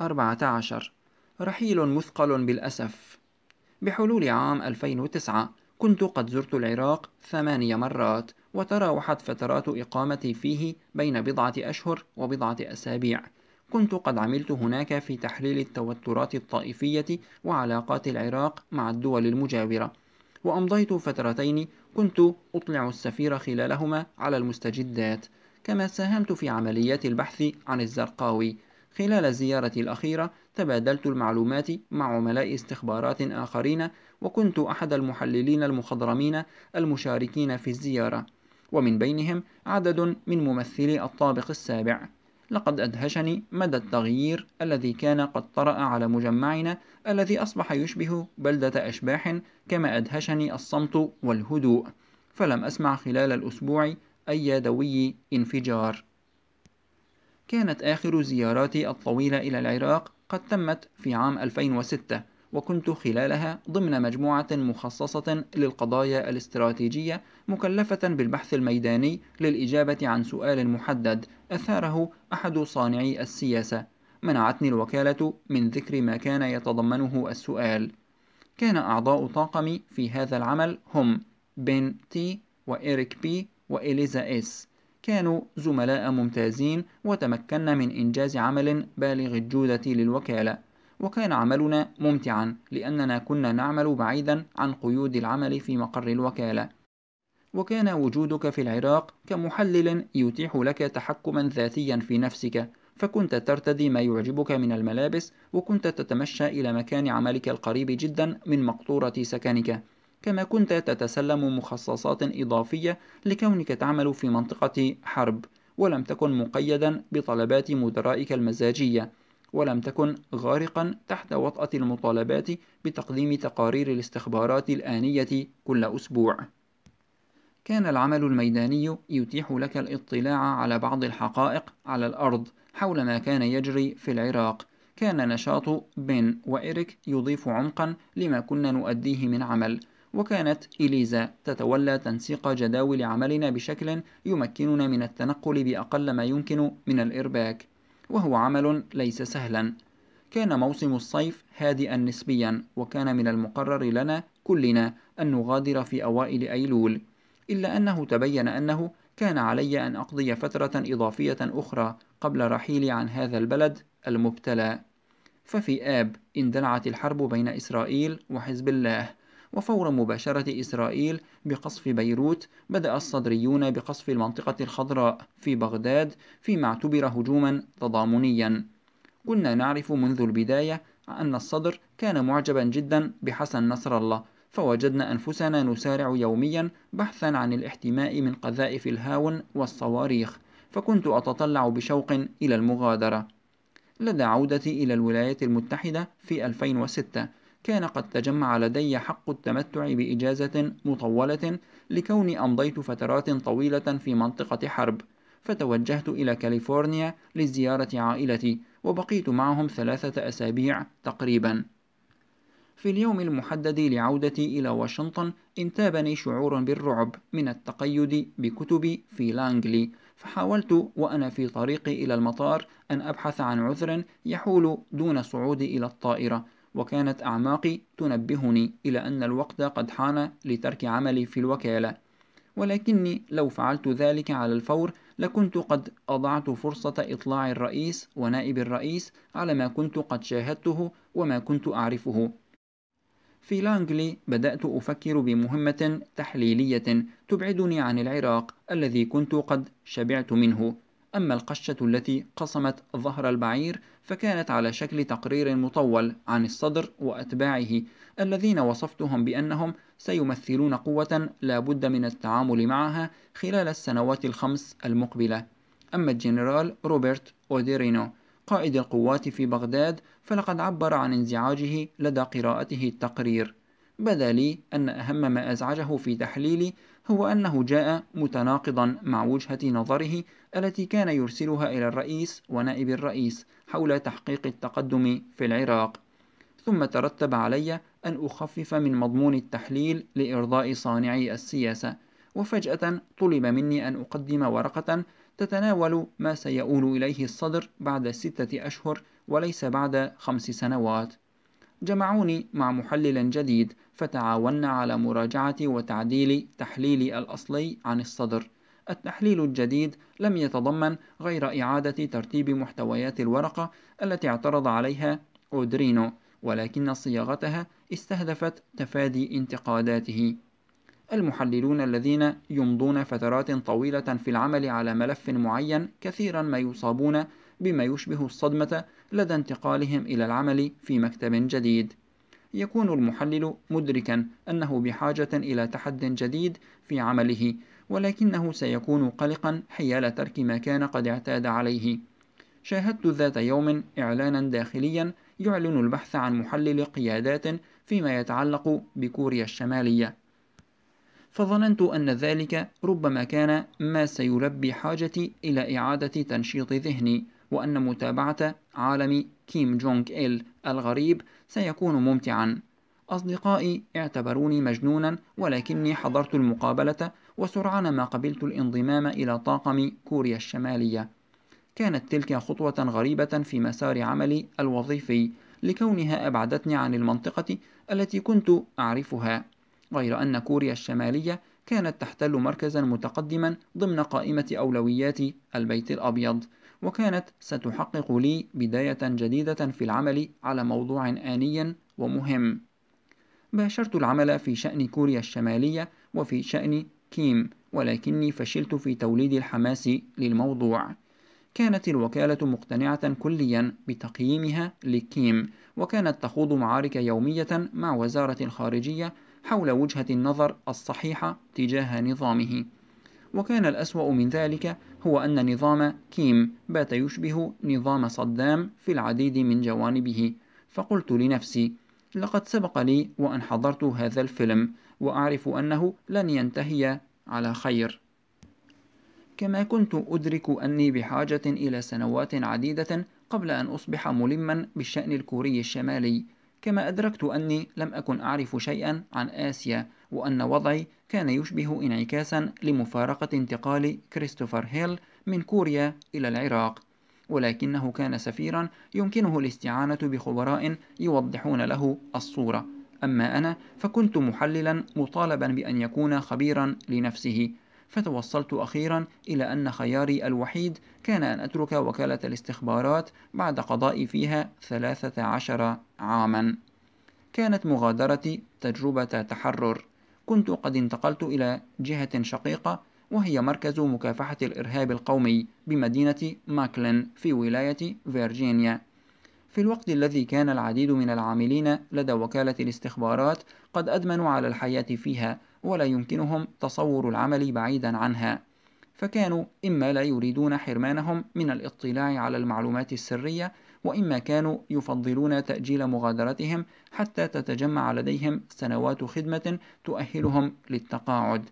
أربعة عشر رحيل مثقل بالأسف بحلول عام 2009 كنت قد زرت العراق ثماني مرات وتراوحت فترات إقامتي فيه بين بضعة أشهر وبضعة أسابيع كنت قد عملت هناك في تحليل التوترات الطائفية وعلاقات العراق مع الدول المجاورة وأمضيت فترتين كنت أطلع السفير خلالهما على المستجدات كما ساهمت في عمليات البحث عن الزرقاوي خلال زيارتي الأخيرة تبادلت المعلومات مع عملاء استخبارات آخرين وكنت أحد المحللين المخضرمين المشاركين في الزيارة ومن بينهم عدد من ممثلي الطابق السابع لقد أدهشني مدى التغيير الذي كان قد طرأ على مجمعنا الذي أصبح يشبه بلدة أشباح كما أدهشني الصمت والهدوء فلم أسمع خلال الأسبوع أي دوي انفجار كانت آخر زياراتي الطويلة إلى العراق قد تمت في عام 2006 وكنت خلالها ضمن مجموعة مخصصة للقضايا الاستراتيجية مكلفة بالبحث الميداني للإجابة عن سؤال محدد أثاره أحد صانعي السياسة منعتني الوكالة من ذكر ما كان يتضمنه السؤال كان أعضاء طاقمي في هذا العمل هم بن تي وإيريك بي وإليزا إس كانوا زملاء ممتازين وتمكنا من إنجاز عمل بالغ الجودة للوكالة وكان عملنا ممتعا لأننا كنا نعمل بعيدا عن قيود العمل في مقر الوكالة وكان وجودك في العراق كمحلل يتيح لك تحكما ذاتيا في نفسك فكنت ترتدي ما يعجبك من الملابس وكنت تتمشى إلى مكان عملك القريب جدا من مقطورة سكنك كما كنت تتسلم مخصصات إضافية لكونك تعمل في منطقة حرب ولم تكن مقيدا بطلبات مدرائك المزاجية ولم تكن غارقا تحت وطأة المطالبات بتقديم تقارير الاستخبارات الآنية كل أسبوع كان العمل الميداني يتيح لك الاطلاع على بعض الحقائق على الأرض حول ما كان يجري في العراق كان نشاط بن وإريك يضيف عمقا لما كنا نؤديه من عمل وكانت إليزا تتولى تنسيق جداول عملنا بشكل يمكننا من التنقل بأقل ما يمكن من الإرباك وهو عمل ليس سهلا كان موسم الصيف هادئا نسبيا وكان من المقرر لنا كلنا أن نغادر في أوائل أيلول إلا أنه تبين أنه كان علي أن أقضي فترة إضافية أخرى قبل رحيلي عن هذا البلد المبتلى ففي آب اندلعت الحرب بين إسرائيل وحزب الله وفور مباشرة إسرائيل بقصف بيروت بدأ الصدريون بقصف المنطقة الخضراء في بغداد فيما اعتبر هجوما تضامنيا كنا نعرف منذ البداية أن الصدر كان معجبا جدا بحسن نصر الله فوجدنا أنفسنا نسارع يوميا بحثا عن الاحتماء من قذائف الهاون والصواريخ فكنت أتطلع بشوق إلى المغادرة لدى عودتي إلى الولايات المتحدة في 2006 كان قد تجمع لدي حق التمتع بإجازة مطولة لكوني أمضيت فترات طويلة في منطقة حرب فتوجهت إلى كاليفورنيا لزيارة عائلتي وبقيت معهم ثلاثة أسابيع تقريبا في اليوم المحدد لعودتي إلى واشنطن انتابني شعور بالرعب من التقيد بكتبي في لانجلي فحاولت وأنا في طريقي إلى المطار أن أبحث عن عذر يحول دون صعودي إلى الطائرة وكانت أعماقي تنبهني إلى أن الوقت قد حان لترك عملي في الوكالة ولكني لو فعلت ذلك على الفور لكنت قد أضعت فرصة إطلاع الرئيس ونائب الرئيس على ما كنت قد شاهدته وما كنت أعرفه في لانجلي بدأت أفكر بمهمة تحليلية تبعدني عن العراق الذي كنت قد شبعت منه أما القشة التي قصمت ظهر البعير فكانت على شكل تقرير مطول عن الصدر وأتباعه الذين وصفتهم بأنهم سيمثلون قوة لا بد من التعامل معها خلال السنوات الخمس المقبلة أما الجنرال روبرت أوديرينو قائد القوات في بغداد فلقد عبر عن انزعاجه لدى قراءته التقرير بدا لي أن أهم ما أزعجه في تحليلي هو أنه جاء متناقضا مع وجهة نظره التي كان يرسلها إلى الرئيس ونائب الرئيس حول تحقيق التقدم في العراق ثم ترتب علي أن أخفف من مضمون التحليل لإرضاء صانعي السياسة وفجأة طلب مني أن أقدم ورقة تتناول ما سيؤول إليه الصدر بعد ستة أشهر وليس بعد خمس سنوات جمعوني مع محلل جديد فتعاوننا على مراجعة وتعديل تحليل الأصلي عن الصدر التحليل الجديد لم يتضمن غير إعادة ترتيب محتويات الورقة التي اعترض عليها أودرينو ولكن صياغتها استهدفت تفادي انتقاداته المحللون الذين يمضون فترات طويلة في العمل على ملف معين كثيرا ما يصابون بما يشبه الصدمة لدى انتقالهم إلى العمل في مكتب جديد يكون المحلل مدركا أنه بحاجة إلى تحد جديد في عمله ولكنه سيكون قلقا حيال ترك ما كان قد اعتاد عليه شاهدت ذات يوم إعلانا داخليا يعلن البحث عن محلل قيادات فيما يتعلق بكوريا الشمالية فظننت أن ذلك ربما كان ما سيلبي حاجتي إلى إعادة تنشيط ذهني وأن متابعة عالم كيم جونغ ايل الغريب سيكون ممتعا أصدقائي اعتبروني مجنونا ولكني حضرت المقابلة وسرعان ما قبلت الانضمام إلى طاقم كوريا الشمالية كانت تلك خطوة غريبة في مسار عملي الوظيفي لكونها أبعدتني عن المنطقة التي كنت أعرفها غير أن كوريا الشمالية كانت تحتل مركزا متقدما ضمن قائمة أولويات البيت الأبيض وكانت ستحقق لي بداية جديدة في العمل على موضوع آني ومهم باشرت العمل في شأن كوريا الشمالية وفي شأن كيم ولكني فشلت في توليد الحماس للموضوع كانت الوكالة مقتنعة كليا بتقييمها لكيم وكانت تخوض معارك يومية مع وزارة الخارجية حول وجهة النظر الصحيحة تجاه نظامه وكان الأسوأ من ذلك هو أن نظام كيم بات يشبه نظام صدام في العديد من جوانبه فقلت لنفسي لقد سبق لي وأن حضرت هذا الفيلم وأعرف أنه لن ينتهي على خير كما كنت أدرك أني بحاجة إلى سنوات عديدة قبل أن أصبح ملما بالشأن الكوري الشمالي كما أدركت أني لم أكن أعرف شيئا عن آسيا وأن وضعي كان يشبه انعكاسا لمفارقة انتقال كريستوفر هيل من كوريا إلى العراق ولكنه كان سفيرا يمكنه الاستعانة بخبراء يوضحون له الصورة أما أنا فكنت محللا مطالبا بأن يكون خبيرا لنفسه فتوصلت أخيرا إلى أن خياري الوحيد كان أن أترك وكالة الاستخبارات بعد قضائي فيها 13 عاما كانت مغادرتي تجربة تحرر كنت قد انتقلت إلى جهة شقيقة وهي مركز مكافحة الإرهاب القومي بمدينة ماكلن في ولاية فيرجينيا في الوقت الذي كان العديد من العاملين لدى وكالة الاستخبارات قد أدمنوا على الحياة فيها ولا يمكنهم تصور العمل بعيدا عنها فكانوا إما لا يريدون حرمانهم من الاطلاع على المعلومات السرية وإما كانوا يفضلون تأجيل مغادرتهم حتى تتجمع لديهم سنوات خدمة تؤهلهم للتقاعد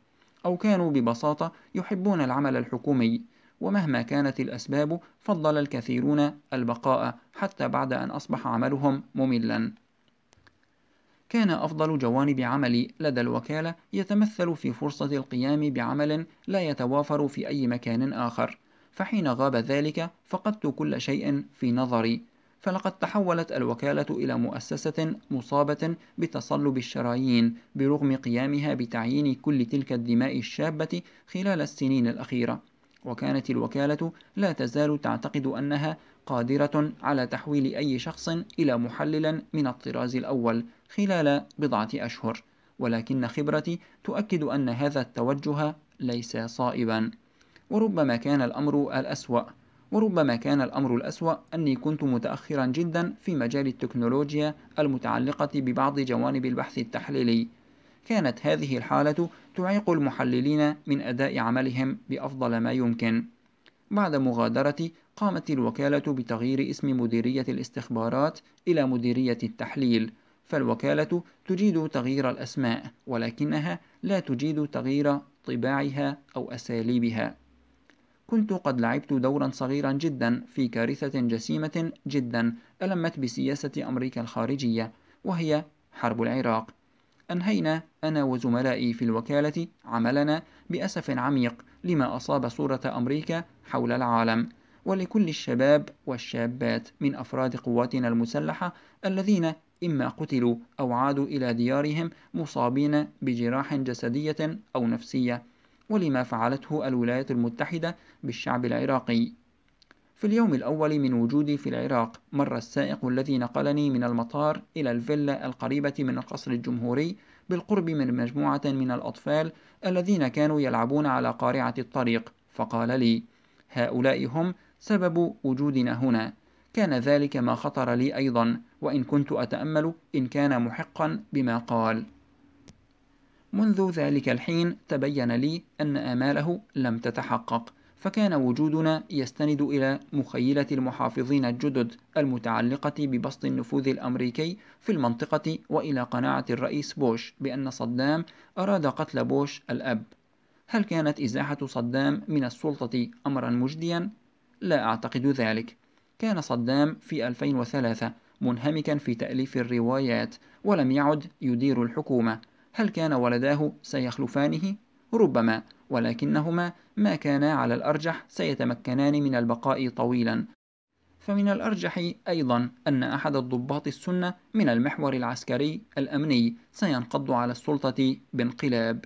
أو كانوا ببساطة يحبون العمل الحكومي ومهما كانت الأسباب فضل الكثيرون البقاء حتى بعد أن أصبح عملهم مملا كان أفضل جوانب عملي لدى الوكالة يتمثل في فرصة القيام بعمل لا يتوافر في أي مكان آخر فحين غاب ذلك فقدت كل شيء في نظري فلقد تحولت الوكالة إلى مؤسسة مصابة بتصلب الشرايين برغم قيامها بتعيين كل تلك الدماء الشابة خلال السنين الأخيرة وكانت الوكالة لا تزال تعتقد أنها قادرة على تحويل أي شخص إلى محلل من الطراز الأول خلال بضعة أشهر ولكن خبرتي تؤكد أن هذا التوجه ليس صائبا وربما كان الأمر الأسوأ وربما كان الأمر الأسوأ أني كنت متأخرا جدا في مجال التكنولوجيا المتعلقة ببعض جوانب البحث التحليلي كانت هذه الحالة تعيق المحللين من أداء عملهم بأفضل ما يمكن بعد مغادرتي قامت الوكالة بتغيير اسم مديرية الاستخبارات إلى مديرية التحليل فالوكالة تجيد تغيير الأسماء ولكنها لا تجيد تغيير طباعها أو أساليبها كنت قد لعبت دورا صغيرا جدا في كارثة جسيمة جدا ألمت بسياسة أمريكا الخارجية وهي حرب العراق أنهينا أنا وزملائي في الوكالة عملنا بأسف عميق لما أصاب صورة أمريكا حول العالم ولكل الشباب والشابات من أفراد قواتنا المسلحة الذين إما قتلوا أو عادوا إلى ديارهم مصابين بجراح جسدية أو نفسية ولما فعلته الولايات المتحدة بالشعب العراقي في اليوم الأول من وجودي في العراق مر السائق الذي نقلني من المطار إلى الفيلا القريبة من القصر الجمهوري بالقرب من مجموعة من الأطفال الذين كانوا يلعبون على قارعة الطريق فقال لي هؤلاء هم سبب وجودنا هنا كان ذلك ما خطر لي أيضا وإن كنت أتأمل إن كان محقا بما قال منذ ذلك الحين تبين لي أن آماله لم تتحقق فكان وجودنا يستند إلى مخيلة المحافظين الجدد المتعلقة ببسط النفوذ الأمريكي في المنطقة وإلى قناعة الرئيس بوش بأن صدام أراد قتل بوش الأب هل كانت إزاحة صدام من السلطة أمرا مجديا؟ لا أعتقد ذلك كان صدام في 2003 منهمكا في تأليف الروايات ولم يعد يدير الحكومة هل كان ولداه سيخلفانه؟ ربما ولكنهما ما كانا على الأرجح سيتمكنان من البقاء طويلا فمن الأرجح أيضا أن أحد الضباط السنة من المحور العسكري الأمني سينقض على السلطة بانقلاب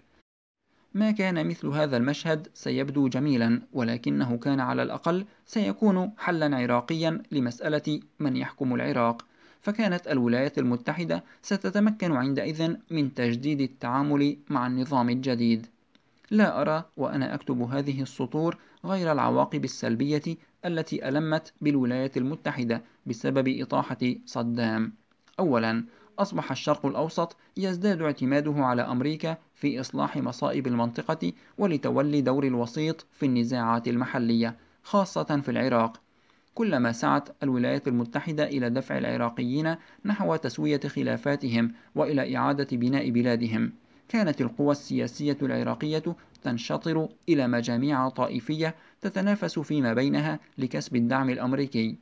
ما كان مثل هذا المشهد سيبدو جميلا ولكنه كان على الأقل سيكون حلا عراقيا لمسألة من يحكم العراق فكانت الولايات المتحدة ستتمكن عندئذ من تجديد التعامل مع النظام الجديد لا أرى وأنا أكتب هذه السطور غير العواقب السلبية التي ألمت بالولايات المتحدة بسبب إطاحة صدام أولا أصبح الشرق الأوسط يزداد اعتماده على أمريكا في إصلاح مصائب المنطقة ولتولي دور الوسيط في النزاعات المحلية خاصة في العراق كلما سعت الولايات المتحدة إلى دفع العراقيين نحو تسوية خلافاتهم وإلى إعادة بناء بلادهم كانت القوى السياسية العراقية تنشطر إلى مجاميع طائفية تتنافس فيما بينها لكسب الدعم الأمريكي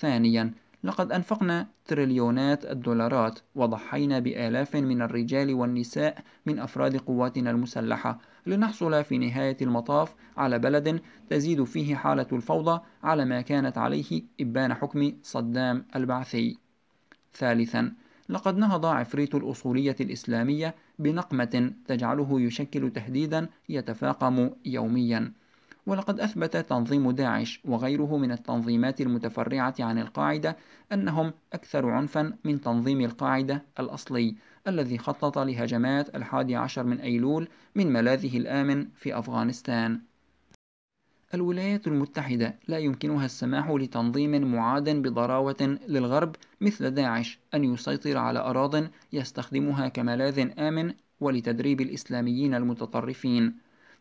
ثانيا لقد أنفقنا تريليونات الدولارات وضحينا بآلاف من الرجال والنساء من أفراد قواتنا المسلحة لنحصل في نهاية المطاف على بلد تزيد فيه حالة الفوضى على ما كانت عليه إبان حكم صدام البعثي. ثالثاً، لقد نهض عفريت الأصولية الإسلامية بنقمة تجعله يشكل تهديدا يتفاقم يوميا ولقد أثبت تنظيم داعش وغيره من التنظيمات المتفرعة عن القاعدة أنهم أكثر عنفا من تنظيم القاعدة الأصلي الذي خطط لهجمات الحادي عشر من أيلول من ملاذه الآمن في أفغانستان الولايات المتحدة لا يمكنها السماح لتنظيم معاد بضراوة للغرب مثل داعش أن يسيطر على أراضٍ يستخدمها كملاذ آمن ولتدريب الإسلاميين المتطرفين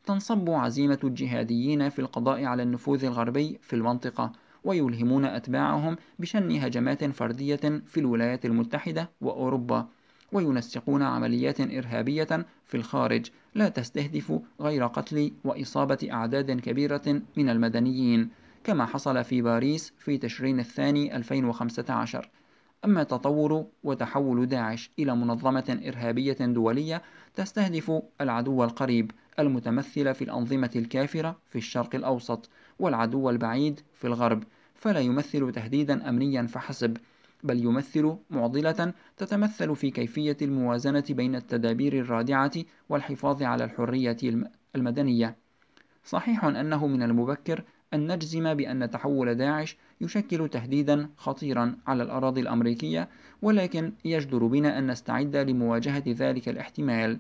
تنصب عزيمة الجهاديين في القضاء على النفوذ الغربي في المنطقة ويلهمون أتباعهم بشن هجمات فردية في الولايات المتحدة وأوروبا وينسقون عمليات إرهابية في الخارج لا تستهدف غير قتل وإصابة أعداد كبيرة من المدنيين كما حصل في باريس في تشرين الثاني 2015 أما تطور وتحول داعش إلى منظمة إرهابية دولية تستهدف العدو القريب المتمثلة في الأنظمة الكافرة في الشرق الأوسط والعدو البعيد في الغرب فلا يمثل تهديدا أمنيا فحسب بل يمثل معضلة تتمثل في كيفية الموازنة بين التدابير الرادعة والحفاظ على الحرية المدنية. صحيح أنه من المبكر أن نجزم بأن تحول داعش يشكل تهديدا خطيرا على الأراضي الأمريكية، ولكن يجدر بنا أن نستعد لمواجهة ذلك الاحتمال.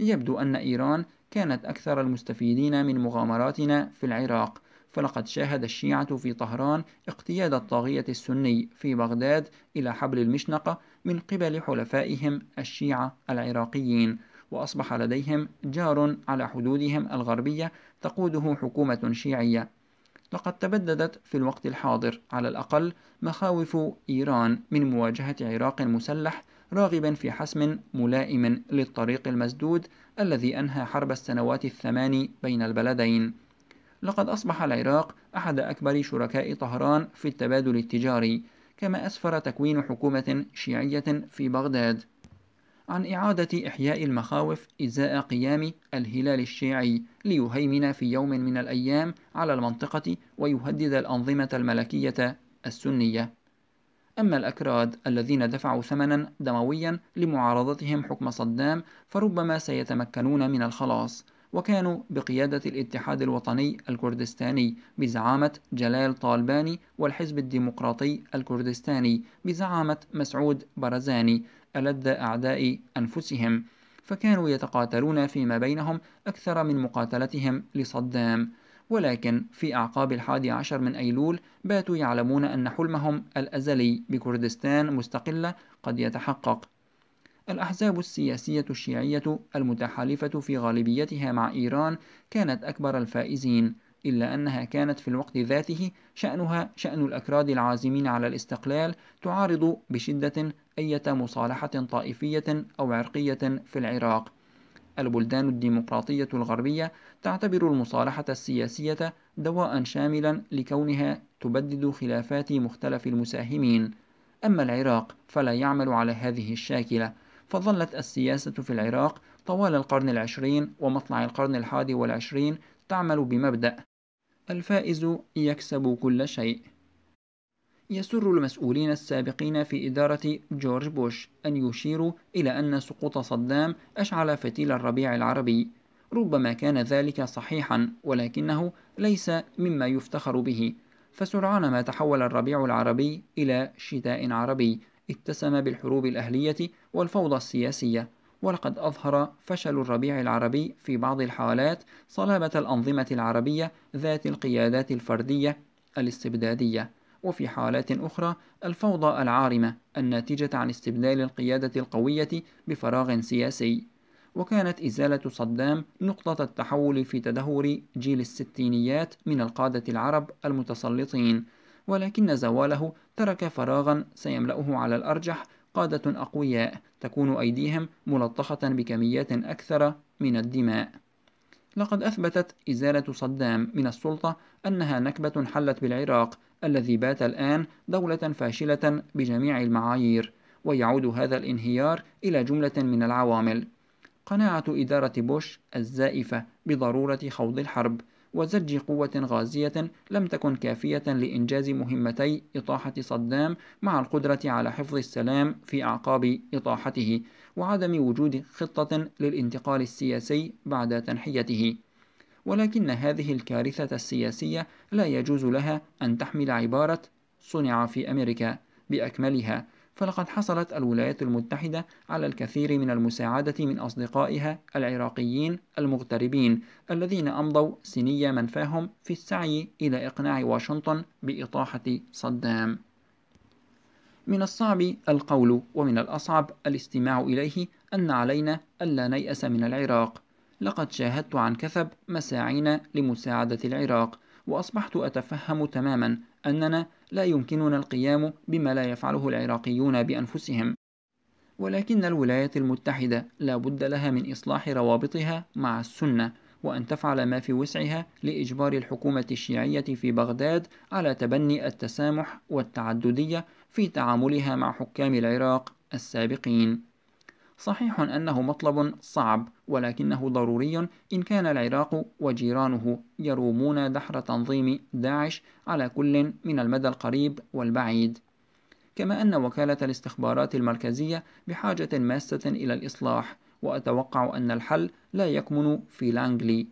يبدو أن إيران كانت أكثر المستفيدين من مغامراتنا في العراق فلقد شاهد الشيعة في طهران اقتياد الطاغية السني في بغداد إلى حبل المشنقة من قبل حلفائهم الشيعة العراقيين وأصبح لديهم جار على حدودهم الغربية تقوده حكومة شيعية لقد تبددت في الوقت الحاضر على الأقل مخاوف إيران من مواجهة عراق مسلح راغبا في حسم ملائم للطريق المسدود الذي أنهى حرب السنوات الثمان بين البلدين لقد أصبح العراق أحد أكبر شركاء طهران في التبادل التجاري كما أسفر تكوين حكومة شيعية في بغداد عن إعادة إحياء المخاوف إزاء قيام الهلال الشيعي ليهيمن في يوم من الأيام على المنطقة ويهدد الأنظمة الملكية السنية أما الأكراد الذين دفعوا ثمنا دمويا لمعارضتهم حكم صدام فربما سيتمكنون من الخلاص وكانوا بقيادة الاتحاد الوطني الكردستاني بزعامة جلال طالباني والحزب الديمقراطي الكردستاني بزعامة مسعود برزاني ألد أعداء أنفسهم فكانوا يتقاتلون فيما بينهم أكثر من مقاتلتهم لصدام ولكن في أعقاب الحادي عشر من أيلول باتوا يعلمون أن حلمهم الأزلي بكردستان مستقلة قد يتحقق الأحزاب السياسية الشيعية المتحالفة في غالبيتها مع إيران كانت أكبر الفائزين إلا أنها كانت في الوقت ذاته شأنها شأن الأكراد العازمين على الاستقلال تعارض بشدة أية مصالحة طائفية أو عرقية في العراق البلدان الديمقراطية الغربية تعتبر المصالحة السياسية دواء شاملا لكونها تبدد خلافات مختلف المساهمين أما العراق فلا يعمل على هذه الشاكلة فظلت السياسة في العراق طوال القرن العشرين ومطلع القرن الحادي والعشرين تعمل بمبدأ الفائز يكسب كل شيء يسر المسؤولين السابقين في إدارة جورج بوش أن يشيروا إلى أن سقوط صدام أشعل فتيل الربيع العربي ربما كان ذلك صحيحا ولكنه ليس مما يفتخر به فسرعان ما تحول الربيع العربي إلى شتاء عربي اتسم بالحروب الأهلية والفوضى السياسية ولقد أظهر فشل الربيع العربي في بعض الحالات صلابة الأنظمة العربية ذات القيادات الفردية الاستبدادية وفي حالات أخرى الفوضى العارمة الناتجة عن استبدال القيادة القوية بفراغ سياسي وكانت إزالة صدام نقطة التحول في تدهور جيل الستينيات من القادة العرب المتسلطين ولكن زواله ترك فراغا سيملأه على الأرجح قادة أقوياء تكون أيديهم ملطخة بكميات أكثر من الدماء لقد أثبتت إزالة صدام من السلطة أنها نكبة حلت بالعراق الذي بات الآن دولة فاشلة بجميع المعايير ويعود هذا الانهيار إلى جملة من العوامل قناعة إدارة بوش الزائفة بضرورة خوض الحرب وزج قوة غازية لم تكن كافية لإنجاز مهمتي إطاحة صدام مع القدرة على حفظ السلام في أعقاب إطاحته وعدم وجود خطة للانتقال السياسي بعد تنحيته ولكن هذه الكارثة السياسية لا يجوز لها أن تحمل عبارة صنع في أمريكا بأكملها فلقد حصلت الولايات المتحدة على الكثير من المساعدة من أصدقائها العراقيين المغتربين الذين أمضوا سني منفاهم في السعي إلى إقناع واشنطن بإطاحة صدام. من الصعب القول ومن الأصعب الاستماع إليه أن علينا ألا نيأس من العراق لقد شاهدت عن كثب مساعين لمساعدة العراق وأصبحت أتفهم تماما أننا لا يمكننا القيام بما لا يفعله العراقيون بأنفسهم ولكن الولايات المتحدة لا بد لها من إصلاح روابطها مع السنة وأن تفعل ما في وسعها لإجبار الحكومة الشيعية في بغداد على تبني التسامح والتعددية في تعاملها مع حكام العراق السابقين صحيح أنه مطلب صعب ولكنه ضروري إن كان العراق وجيرانه يرومون دحر تنظيم داعش على كل من المدى القريب والبعيد كما أن وكالة الاستخبارات المركزية بحاجة ماسة إلى الإصلاح وأتوقع أن الحل لا يكمن في لانغلي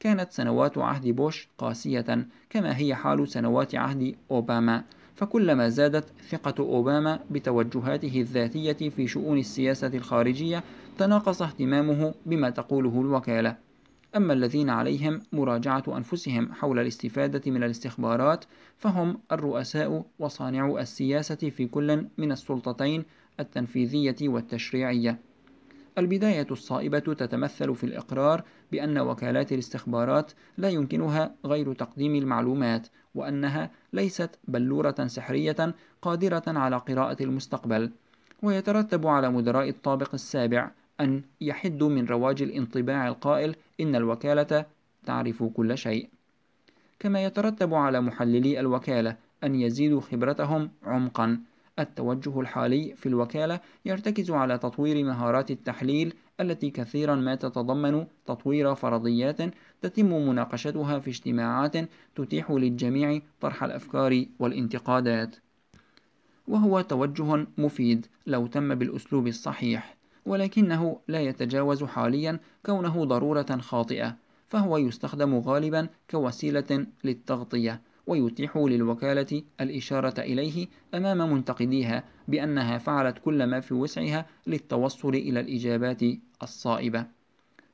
كانت سنوات عهد بوش قاسية كما هي حال سنوات عهد أوباما فكلما زادت ثقة أوباما بتوجهاته الذاتية في شؤون السياسة الخارجية تناقص اهتمامه بما تقوله الوكالة أما الذين عليهم مراجعة أنفسهم حول الاستفادة من الاستخبارات فهم الرؤساء وصانعو السياسة في كل من السلطتين التنفيذية والتشريعية البداية الصائبة تتمثل في الإقرار بأن وكالات الاستخبارات لا يمكنها غير تقديم المعلومات وأنها ليست بلورة سحرية قادرة على قراءة المستقبل ويترتب على مدراء الطابق السابع أن يحدوا من رواج الانطباع القائل إن الوكالة تعرف كل شيء كما يترتب على محللي الوكالة أن يزيدوا خبرتهم عمقا التوجه الحالي في الوكالة يرتكز على تطوير مهارات التحليل التي كثيرا ما تتضمن تطوير فرضيات تتم مناقشتها في اجتماعات تتيح للجميع طرح الأفكار والانتقادات وهو توجه مفيد لو تم بالأسلوب الصحيح ولكنه لا يتجاوز حاليا كونه ضرورة خاطئة فهو يستخدم غالبا كوسيلة للتغطية ويتيح للوكالة الإشارة إليه أمام منتقديها بأنها فعلت كل ما في وسعها للتوصل إلى الإجابات الصائبة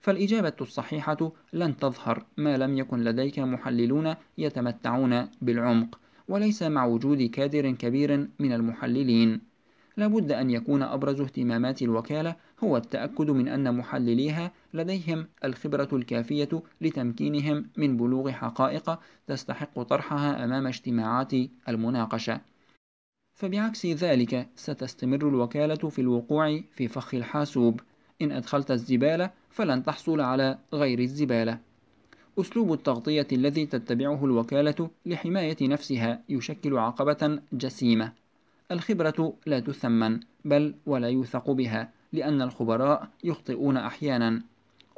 فالإجابة الصحيحة لن تظهر ما لم يكن لديك محللون يتمتعون بالعمق وليس مع وجود كادر كبير من المحللين لابد أن يكون أبرز اهتمامات الوكالة هو التأكد من أن محلليها لديهم الخبرة الكافية لتمكينهم من بلوغ حقائق تستحق طرحها أمام اجتماعات المناقشة فبعكس ذلك ستستمر الوكالة في الوقوع في فخ الحاسوب إن أدخلت الزبالة فلن تحصل على غير الزبالة أسلوب التغطية الذي تتبعه الوكالة لحماية نفسها يشكل عقبة جسيمة الخبرة لا تثمن بل ولا يوثق بها لأن الخبراء يخطئون أحيانا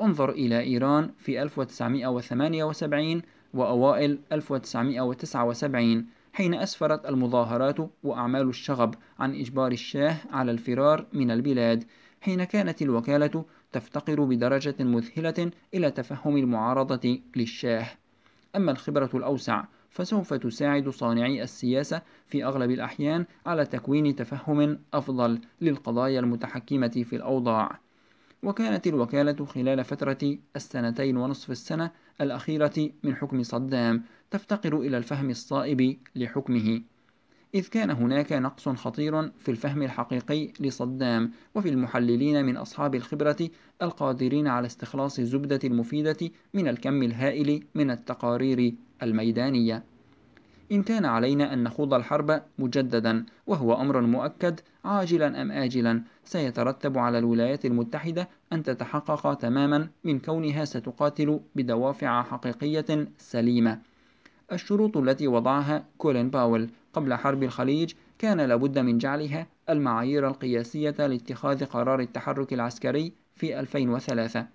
انظر إلى إيران في 1978 وأوائل 1979 حين أسفرت المظاهرات وأعمال الشغب عن إجبار الشاه على الفرار من البلاد حين كانت الوكالة تفتقر بدرجة مذهلة إلى تفهم المعارضة للشاه أما الخبرة الأوسع فسوف تساعد صانعي السياسة في أغلب الأحيان على تكوين تفهم أفضل للقضايا المتحكمة في الأوضاع وكانت الوكالة خلال فترة السنتين ونصف السنة الأخيرة من حكم صدام تفتقر إلى الفهم الصائب لحكمه إذ كان هناك نقص خطير في الفهم الحقيقي لصدام وفي المحللين من أصحاب الخبرة القادرين على استخلاص الزبدة المفيدة من الكم الهائل من التقارير الميدانية إن كان علينا أن نخوض الحرب مجددا وهو أمر مؤكد عاجلا أم آجلا سيترتب على الولايات المتحدة أن تتحقق تماما من كونها ستقاتل بدوافع حقيقية سليمة الشروط التي وضعها كولين باول قبل حرب الخليج كان لابد من جعلها المعايير القياسية لاتخاذ قرار التحرك العسكري في 2003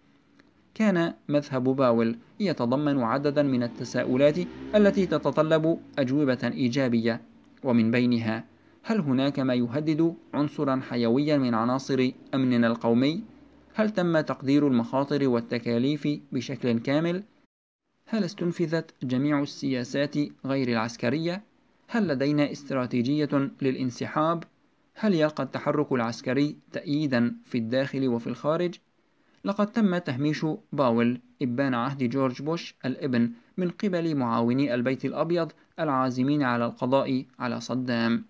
كان مذهب باول يتضمن عددا من التساؤلات التي تتطلب أجوبة إيجابية ومن بينها هل هناك ما يهدد عنصرا حيويا من عناصر أمننا القومي؟ هل تم تقدير المخاطر والتكاليف بشكل كامل؟ هل استنفذت جميع السياسات غير العسكرية؟ هل لدينا استراتيجية للانسحاب؟ هل يلقى التحرك العسكري تأييدا في الداخل وفي الخارج؟ لقد تم تهميش باول إبان عهد جورج بوش الابن من قبل معاوني البيت الأبيض العازمين على القضاء على صدام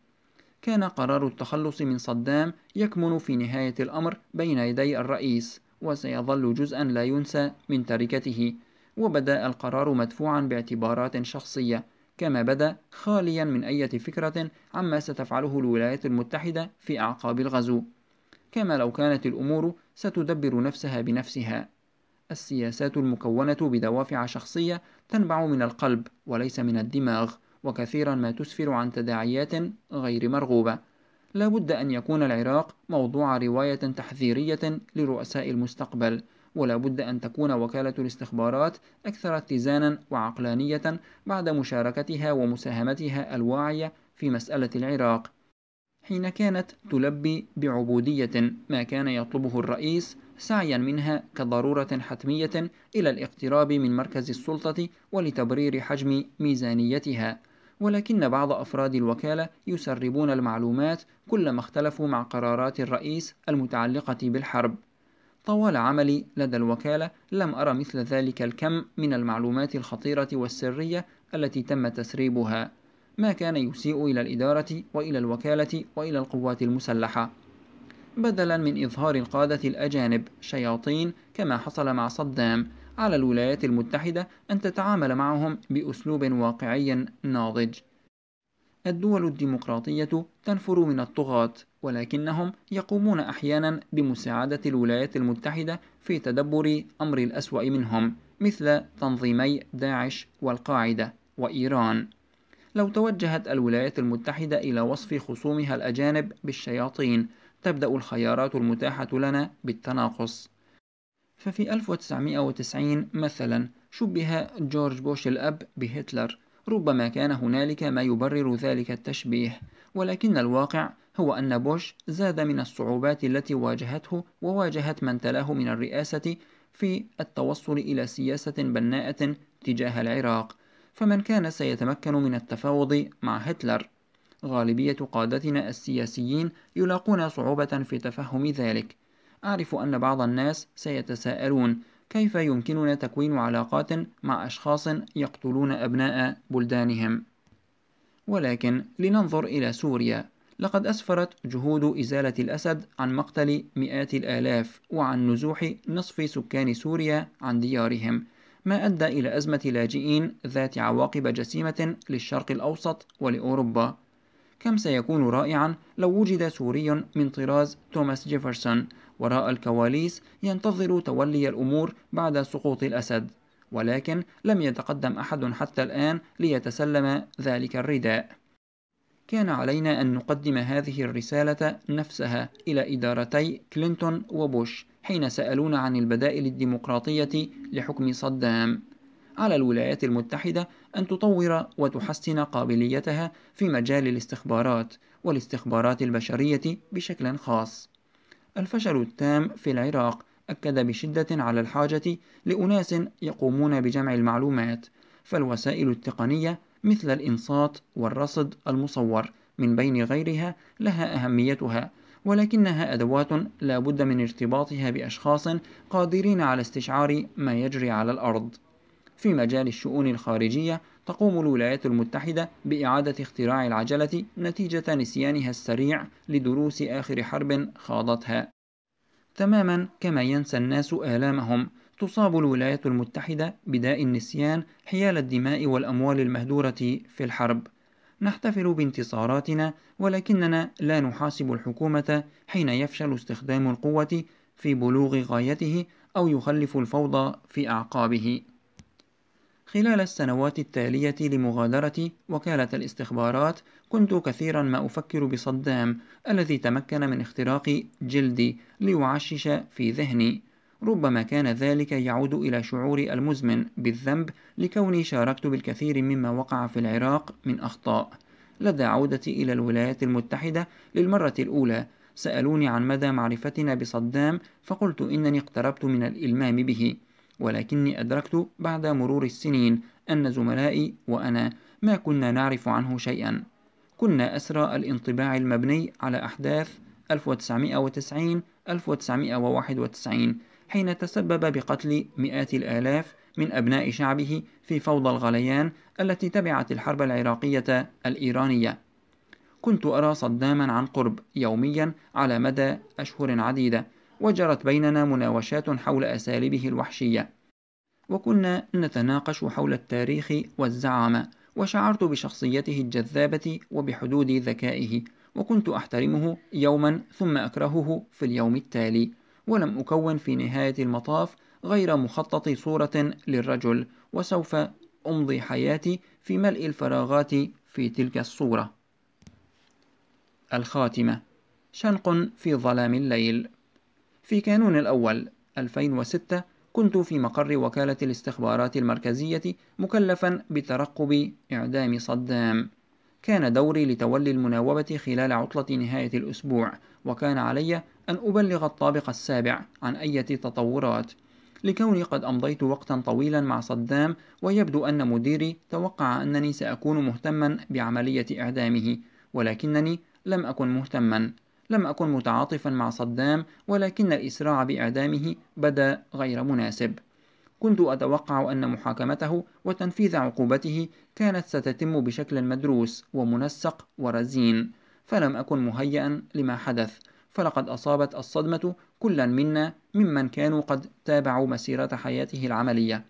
كان قرار التخلص من صدام يكمن في نهاية الأمر بين يدي الرئيس وسيظل جزءا لا ينسى من تركته وبدا القرار مدفوعا باعتبارات شخصية كما بدا خاليا من أي فكرة عما ستفعله الولايات المتحدة في أعقاب الغزو كما لو كانت الأمور ستدبر نفسها بنفسها السياسات المكونة بدوافع شخصية تنبع من القلب وليس من الدماغ وكثيرا ما تسفر عن تداعيات غير مرغوبة لا بد أن يكون العراق موضوع رواية تحذيرية لرؤساء المستقبل ولا بد أن تكون وكالة الاستخبارات أكثر اتزانا وعقلانية بعد مشاركتها ومساهمتها الواعية في مسألة العراق حين كانت تلبي بعبودية ما كان يطلبه الرئيس سعيا منها كضرورة حتمية إلى الاقتراب من مركز السلطة ولتبرير حجم ميزانيتها ولكن بعض أفراد الوكالة يسربون المعلومات كلما اختلفوا مع قرارات الرئيس المتعلقة بالحرب طوال عملي لدى الوكالة لم أرى مثل ذلك الكم من المعلومات الخطيرة والسرية التي تم تسريبها ما كان يسيء إلى الإدارة وإلى الوكالة وإلى القوات المسلحة بدلا من إظهار القادة الأجانب شياطين كما حصل مع صدام على الولايات المتحدة أن تتعامل معهم بأسلوب واقعي ناضج الدول الديمقراطية تنفر من الطغاة ولكنهم يقومون أحيانا بمساعدة الولايات المتحدة في تدبر أمر الأسوأ منهم مثل تنظيمي داعش والقاعدة وإيران لو توجهت الولايات المتحدة إلى وصف خصومها الأجانب بالشياطين تبدأ الخيارات المتاحة لنا بالتناقص ففي 1990 مثلا شبه جورج بوش الأب بهتلر ربما كان هنالك ما يبرر ذلك التشبيه ولكن الواقع هو أن بوش زاد من الصعوبات التي واجهته وواجهت من تلاه من الرئاسة في التوصل إلى سياسة بناءة تجاه العراق فمن كان سيتمكن من التفاوض مع هتلر غالبية قادتنا السياسيين يلاقون صعوبة في تفهم ذلك أعرف أن بعض الناس سيتساءلون كيف يمكننا تكوين علاقات مع أشخاص يقتلون أبناء بلدانهم ولكن لننظر إلى سوريا لقد أسفرت جهود إزالة الأسد عن مقتل مئات الآلاف وعن نزوح نصف سكان سوريا عن ديارهم ما أدى إلى أزمة لاجئين ذات عواقب جسيمة للشرق الأوسط ولأوروبا كم سيكون رائعا لو وجد سوري من طراز توماس جيفرسون وراء الكواليس ينتظر تولي الأمور بعد سقوط الأسد ولكن لم يتقدم أحد حتى الآن ليتسلم ذلك الرداء كان علينا أن نقدم هذه الرسالة نفسها إلى إدارتي كلينتون وبوش حين سألونا عن البدائل الديمقراطية لحكم صدام على الولايات المتحدة أن تطور وتحسن قابليتها في مجال الاستخبارات والاستخبارات البشرية بشكل خاص الفشل التام في العراق أكد بشدة على الحاجة لأناس يقومون بجمع المعلومات فالوسائل التقنية مثل الإنصات والرصد المصور من بين غيرها لها أهميتها ولكنها أدوات لا بد من ارتباطها بأشخاص قادرين على استشعار ما يجري على الأرض في مجال الشؤون الخارجية تقوم الولايات المتحدة بإعادة اختراع العجلة نتيجة نسيانها السريع لدروس آخر حرب خاضتها تماما كما ينسى الناس آلامهم تصاب الولايات المتحدة بداء النسيان حيال الدماء والأموال المهدورة في الحرب نحتفل بانتصاراتنا ولكننا لا نحاسب الحكومة حين يفشل استخدام القوة في بلوغ غايته أو يخلف الفوضى في أعقابه خلال السنوات التالية لمغادرة وكالة الاستخبارات كنت كثيرا ما أفكر بصدام الذي تمكن من اختراق جلدي ليعشش في ذهني ربما كان ذلك يعود إلى شعور المزمن بالذنب لكوني شاركت بالكثير مما وقع في العراق من أخطاء لدى عودتي إلى الولايات المتحدة للمرة الأولى سألوني عن مدى معرفتنا بصدام فقلت إنني اقتربت من الإلمام به ولكني أدركت بعد مرور السنين أن زملائي وأنا ما كنا نعرف عنه شيئا كنا أسرى الانطباع المبني على أحداث 1990 1991 حين تسبب بقتل مئات الآلاف من أبناء شعبه في فوضى الغليان التي تبعت الحرب العراقية الإيرانية. كنت أرى صداما عن قرب يوميا على مدى أشهر عديدة، وجرت بيننا مناوشات حول أساليبه الوحشية. وكنا نتناقش حول التاريخ والزعامة، وشعرت بشخصيته الجذابة وبحدود ذكائه، وكنت أحترمه يوما ثم أكرهه في اليوم التالي. ولم أكون في نهاية المطاف غير مخطط صورة للرجل وسوف أمضي حياتي في ملء الفراغات في تلك الصورة الخاتمة شنق في ظلام الليل في كانون الأول 2006 كنت في مقر وكالة الاستخبارات المركزية مكلفا بترقب إعدام صدام كان دوري لتولي المناوبة خلال عطلة نهاية الأسبوع وكان علي أن أبلغ الطابق السابع عن أية تطورات لكوني قد أمضيت وقتا طويلا مع صدام ويبدو أن مديري توقع أنني سأكون مهتما بعملية إعدامه ولكنني لم أكن مهتما لم أكن متعاطفا مع صدام ولكن الإسراع بإعدامه بدا غير مناسب كنت أتوقع أن محاكمته وتنفيذ عقوبته كانت ستتم بشكل مدروس ومنسق ورزين فلم أكن مهيئا لما حدث فلقد أصابت الصدمة كلا منا ممن كانوا قد تابعوا مسيرة حياته العملية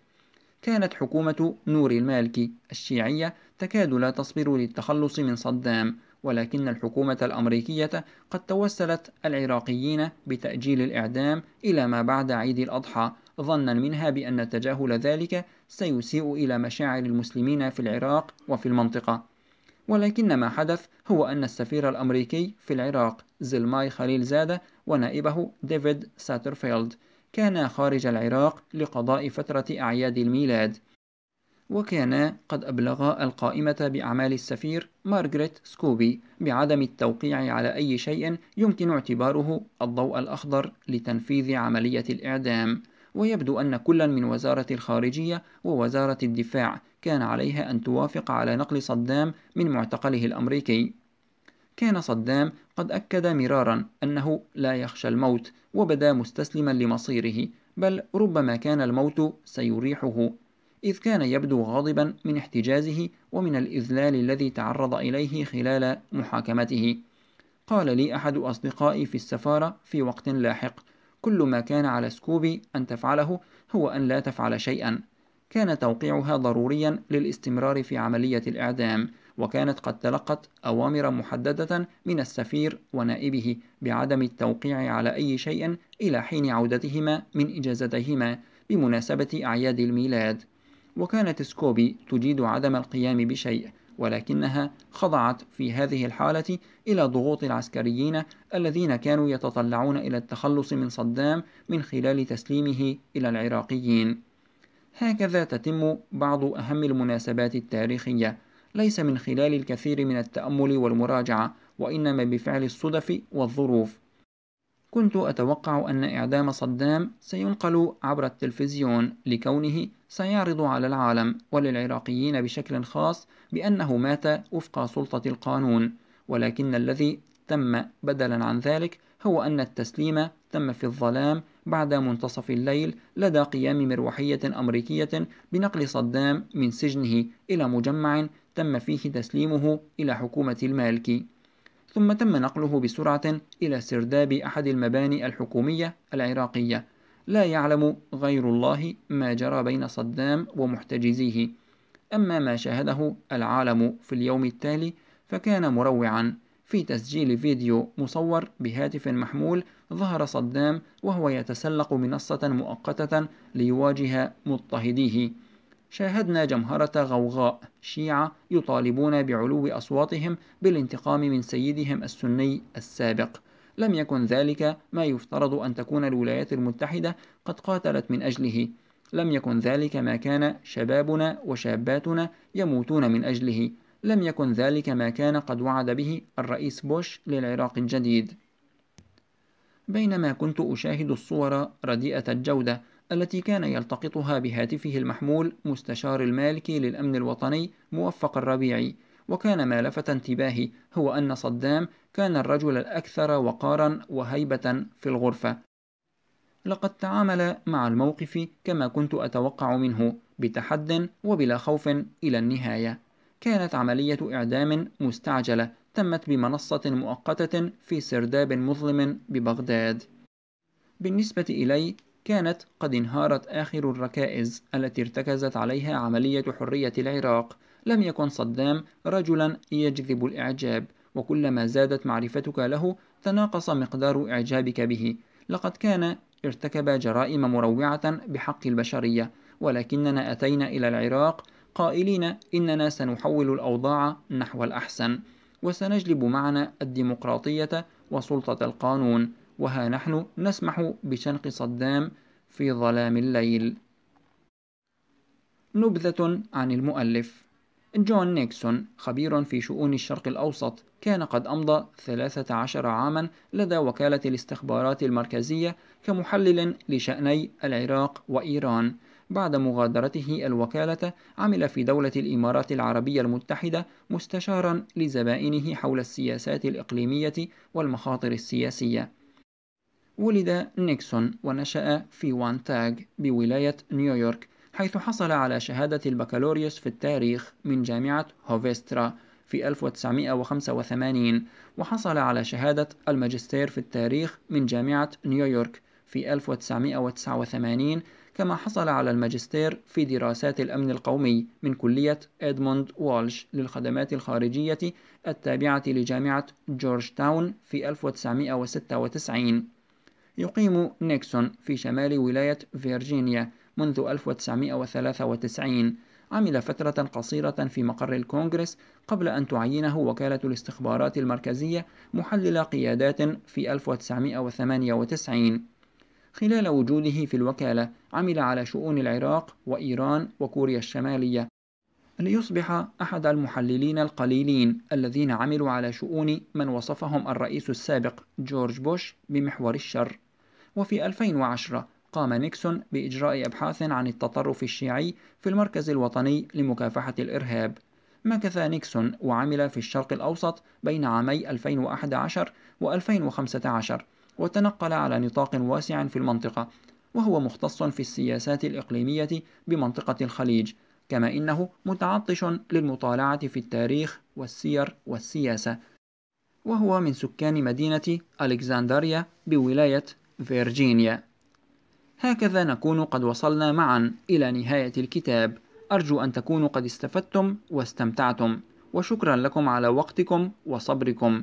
كانت حكومة نور المالكي الشيعية تكاد لا تصبر للتخلص من صدام ولكن الحكومة الأمريكية قد توسلت العراقيين بتأجيل الإعدام إلى ما بعد عيد الأضحى ظنا منها بأن تجاهل ذلك سيسيء إلى مشاعر المسلمين في العراق وفي المنطقة ولكن ما حدث هو أن السفير الأمريكي في العراق زلماي خليل زادة ونائبه ديفيد ساترفيلد كانا خارج العراق لقضاء فترة أعياد الميلاد وكانا قد أبلغا القائمة بأعمال السفير مارغريت سكوبي بعدم التوقيع على أي شيء يمكن اعتباره الضوء الأخضر لتنفيذ عملية الإعدام ويبدو أن كلا من وزارة الخارجية ووزارة الدفاع كان عليها أن توافق على نقل صدام من معتقله الأمريكي كان صدام قد أكد مرارا أنه لا يخشى الموت وبدا مستسلما لمصيره بل ربما كان الموت سيريحه إذ كان يبدو غاضبا من احتجازه ومن الإذلال الذي تعرض إليه خلال محاكمته قال لي أحد أصدقائي في السفارة في وقت لاحق كل ما كان على سكوبي أن تفعله هو أن لا تفعل شيئا كان توقيعها ضروريا للاستمرار في عملية الإعدام وكانت قد تلقت أوامر محددة من السفير ونائبه بعدم التوقيع على أي شيء إلى حين عودتهما من إجازتهما بمناسبة أعياد الميلاد وكانت سكوبي تجيد عدم القيام بشيء ولكنها خضعت في هذه الحالة إلى ضغوط العسكريين الذين كانوا يتطلعون إلى التخلص من صدام من خلال تسليمه إلى العراقيين هكذا تتم بعض أهم المناسبات التاريخية ليس من خلال الكثير من التأمل والمراجعة وإنما بفعل الصدف والظروف كنت أتوقع أن إعدام صدام سينقل عبر التلفزيون لكونه سيعرض على العالم وللعراقيين بشكل خاص بأنه مات وفق سلطة القانون ولكن الذي تم بدلا عن ذلك هو أن التسليم تم في الظلام بعد منتصف الليل لدى قيام مروحية أمريكية بنقل صدام من سجنه إلى مجمع تم فيه تسليمه إلى حكومة المالكي ثم تم نقله بسرعة إلى سرداب أحد المباني الحكومية العراقية لا يعلم غير الله ما جرى بين صدام ومحتجزيه أما ما شاهده العالم في اليوم التالي فكان مروعا في تسجيل فيديو مصور بهاتف محمول ظهر صدام وهو يتسلق منصة مؤقتة ليواجه مضطهديه شاهدنا جمهرة غوغاء شيعة يطالبون بعلو أصواتهم بالانتقام من سيدهم السني السابق لم يكن ذلك ما يفترض أن تكون الولايات المتحدة قد قاتلت من أجله لم يكن ذلك ما كان شبابنا وشاباتنا يموتون من أجله لم يكن ذلك ما كان قد وعد به الرئيس بوش للعراق الجديد بينما كنت أشاهد الصور رديئة الجودة التي كان يلتقطها بهاتفه المحمول مستشار المالكي للأمن الوطني موفق الربيعي وكان ما لفت انتباهي هو أن صدام كان الرجل الأكثر وقارا وهيبة في الغرفة لقد تعامل مع الموقف كما كنت أتوقع منه بتحد وبلا خوف إلى النهاية كانت عملية إعدام مستعجلة تمت بمنصة مؤقتة في سرداب مظلم ببغداد. بالنسبة إلي، كانت قد انهارت آخر الركائز التي ارتكزت عليها عملية حرية العراق. لم يكن صدام رجلا يجذب الإعجاب، وكلما زادت معرفتك له، تناقص مقدار إعجابك به. لقد كان ارتكب جرائم مروعة بحق البشرية، ولكننا أتينا إلى العراق قائلين إننا سنحول الأوضاع نحو الأحسن وسنجلب معنا الديمقراطية وسلطة القانون وها نحن نسمح بشنق صدام في ظلام الليل نبذة عن المؤلف جون نيكسون خبير في شؤون الشرق الأوسط كان قد أمضى 13 عاما لدى وكالة الاستخبارات المركزية كمحلل لشأني العراق وإيران بعد مغادرته الوكالة عمل في دولة الإمارات العربية المتحدة مستشارا لزبائنه حول السياسات الإقليمية والمخاطر السياسية ولد نيكسون ونشأ في تاغ بولاية نيويورك حيث حصل على شهادة البكالوريوس في التاريخ من جامعة هوفسترا في 1985 وحصل على شهادة الماجستير في التاريخ من جامعة نيويورك في 1989 كما حصل على الماجستير في دراسات الأمن القومي من كلية إدموند والش للخدمات الخارجية التابعة لجامعة جورج تاون في 1996 يقيم نيكسون في شمال ولاية فيرجينيا منذ 1993 عمل فترة قصيرة في مقر الكونغرس قبل أن تعينه وكالة الاستخبارات المركزية محلل قيادات في 1998 خلال وجوده في الوكالة عمل على شؤون العراق وإيران وكوريا الشمالية ليصبح أحد المحللين القليلين الذين عملوا على شؤون من وصفهم الرئيس السابق جورج بوش بمحور الشر وفي 2010 قام نيكسون بإجراء أبحاث عن التطرف الشيعي في المركز الوطني لمكافحة الإرهاب مكث نيكسون وعمل في الشرق الأوسط بين عامي 2011 و 2015 وتنقل على نطاق واسع في المنطقة وهو مختص في السياسات الإقليمية بمنطقة الخليج كما إنه متعطش للمطالعة في التاريخ والسير والسياسة وهو من سكان مدينة ألكسندريا بولاية فيرجينيا هكذا نكون قد وصلنا معا إلى نهاية الكتاب أرجو أن تكونوا قد استفدتم واستمتعتم وشكرا لكم على وقتكم وصبركم